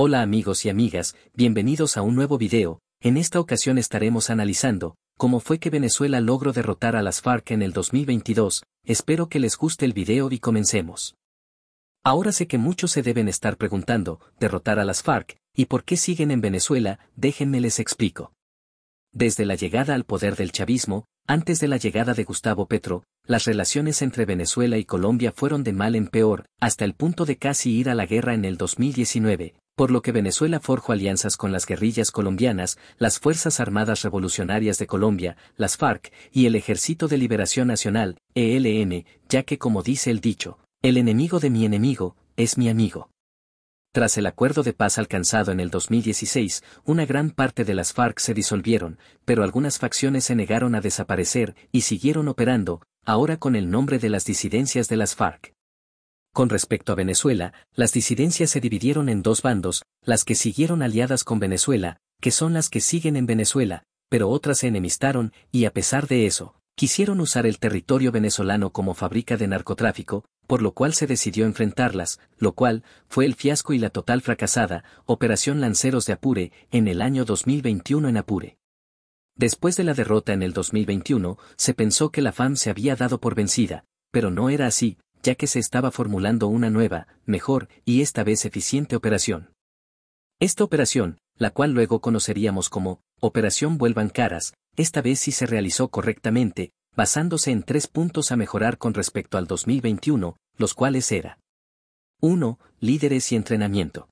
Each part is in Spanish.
Hola amigos y amigas, bienvenidos a un nuevo video, en esta ocasión estaremos analizando, cómo fue que Venezuela logró derrotar a las FARC en el 2022, espero que les guste el video y comencemos. Ahora sé que muchos se deben estar preguntando, derrotar a las FARC, y por qué siguen en Venezuela, déjenme les explico. Desde la llegada al poder del chavismo, antes de la llegada de Gustavo Petro, las relaciones entre Venezuela y Colombia fueron de mal en peor, hasta el punto de casi ir a la guerra en el 2019, por lo que Venezuela forjó alianzas con las guerrillas colombianas, las Fuerzas Armadas Revolucionarias de Colombia, las FARC, y el Ejército de Liberación Nacional, ELN, ya que como dice el dicho, el enemigo de mi enemigo, es mi amigo. Tras el acuerdo de paz alcanzado en el 2016, una gran parte de las FARC se disolvieron, pero algunas facciones se negaron a desaparecer y siguieron operando, ahora con el nombre de las disidencias de las FARC. Con respecto a Venezuela, las disidencias se dividieron en dos bandos, las que siguieron aliadas con Venezuela, que son las que siguen en Venezuela, pero otras se enemistaron y a pesar de eso, quisieron usar el territorio venezolano como fábrica de narcotráfico, por lo cual se decidió enfrentarlas, lo cual fue el fiasco y la total fracasada Operación Lanceros de Apure en el año 2021 en Apure. Después de la derrota en el 2021, se pensó que la FAM se había dado por vencida, pero no era así, ya que se estaba formulando una nueva, mejor y esta vez eficiente operación. Esta operación, la cual luego conoceríamos como Operación Vuelvan Caras, esta vez sí se realizó correctamente, basándose en tres puntos a mejorar con respecto al 2021, los cuales era 1. Líderes y entrenamiento.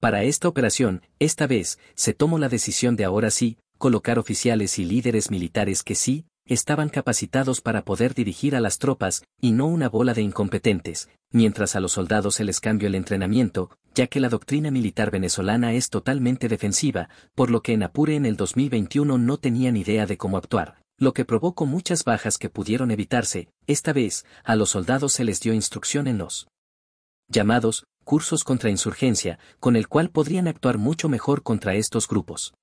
Para esta operación, esta vez, se tomó la decisión de ahora sí, colocar oficiales y líderes militares que sí, estaban capacitados para poder dirigir a las tropas, y no una bola de incompetentes, mientras a los soldados se les cambió el entrenamiento, ya que la doctrina militar venezolana es totalmente defensiva, por lo que en Apure en el 2021 no tenían idea de cómo actuar, lo que provocó muchas bajas que pudieron evitarse, esta vez, a los soldados se les dio instrucción en los llamados cursos contra insurgencia, con el cual podrían actuar mucho mejor contra estos grupos.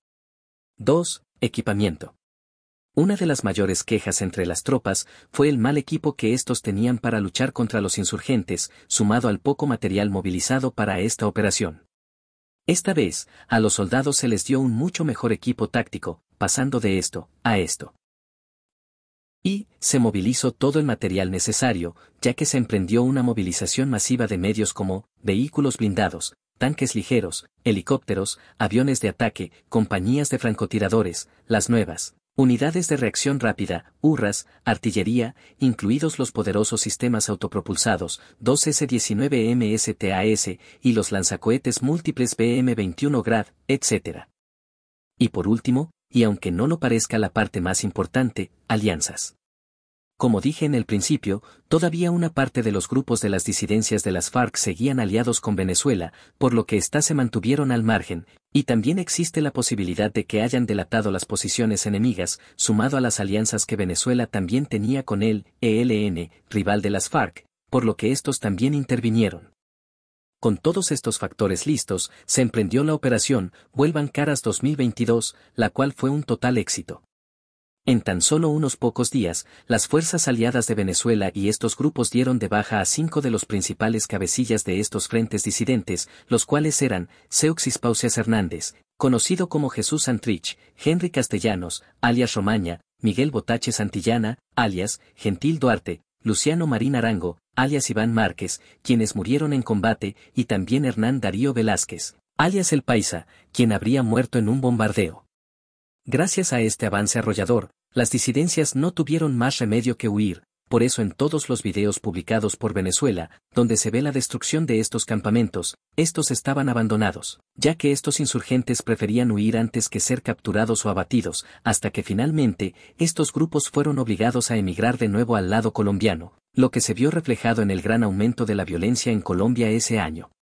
2. Equipamiento. Una de las mayores quejas entre las tropas fue el mal equipo que estos tenían para luchar contra los insurgentes, sumado al poco material movilizado para esta operación. Esta vez, a los soldados se les dio un mucho mejor equipo táctico, pasando de esto a esto. Y, se movilizó todo el material necesario, ya que se emprendió una movilización masiva de medios como vehículos blindados, tanques ligeros, helicópteros, aviones de ataque, compañías de francotiradores, las nuevas, Unidades de reacción rápida, URRAS, artillería, incluidos los poderosos sistemas autopropulsados 2S-19MSTAS y los lanzacohetes múltiples BM-21 Grad, etc. Y por último, y aunque no lo parezca la parte más importante, alianzas. Como dije en el principio, todavía una parte de los grupos de las disidencias de las FARC seguían aliados con Venezuela, por lo que éstas se mantuvieron al margen, y también existe la posibilidad de que hayan delatado las posiciones enemigas, sumado a las alianzas que Venezuela también tenía con el ELN, rival de las FARC, por lo que estos también intervinieron. Con todos estos factores listos, se emprendió la operación Vuelvan Caras 2022, la cual fue un total éxito. En tan solo unos pocos días, las fuerzas aliadas de Venezuela y estos grupos dieron de baja a cinco de los principales cabecillas de estos frentes disidentes, los cuales eran Seuxis Pausias Hernández, conocido como Jesús Santrich, Henry Castellanos, alias Romaña, Miguel Botache Santillana, alias Gentil Duarte, Luciano Marín Arango, alias Iván Márquez, quienes murieron en combate, y también Hernán Darío Velázquez, alias El Paisa, quien habría muerto en un bombardeo. Gracias a este avance arrollador, las disidencias no tuvieron más remedio que huir, por eso en todos los videos publicados por Venezuela, donde se ve la destrucción de estos campamentos, estos estaban abandonados, ya que estos insurgentes preferían huir antes que ser capturados o abatidos, hasta que finalmente, estos grupos fueron obligados a emigrar de nuevo al lado colombiano, lo que se vio reflejado en el gran aumento de la violencia en Colombia ese año.